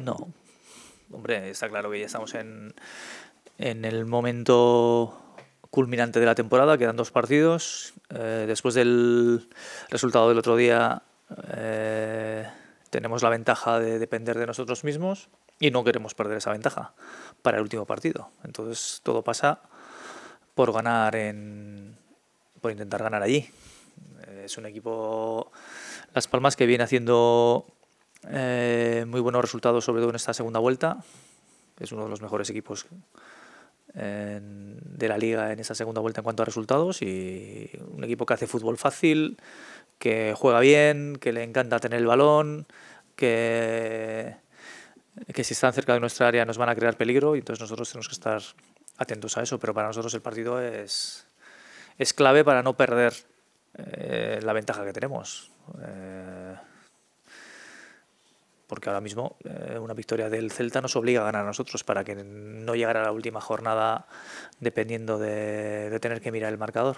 No. Hombre, está claro que ya estamos en, en el momento culminante de la temporada, quedan dos partidos. Eh, después del resultado del otro día eh, tenemos la ventaja de depender de nosotros mismos y no queremos perder esa ventaja para el último partido. Entonces todo pasa por ganar en, por intentar ganar allí. Es un equipo Las Palmas que viene haciendo eh, muy buenos resultados, sobre todo en esta segunda vuelta. Es uno de los mejores equipos de la liga en esta segunda vuelta en cuanto a resultados y un equipo que hace fútbol fácil, que juega bien, que le encanta tener el balón, que, que si están cerca de nuestra área nos van a crear peligro y entonces nosotros tenemos que estar atentos a eso, pero para nosotros el partido es, es clave para no perder eh, la ventaja que tenemos. Eh, porque ahora mismo eh, una victoria del Celta nos obliga a ganar a nosotros para que no llegara la última jornada dependiendo de tener que mirar el marcador.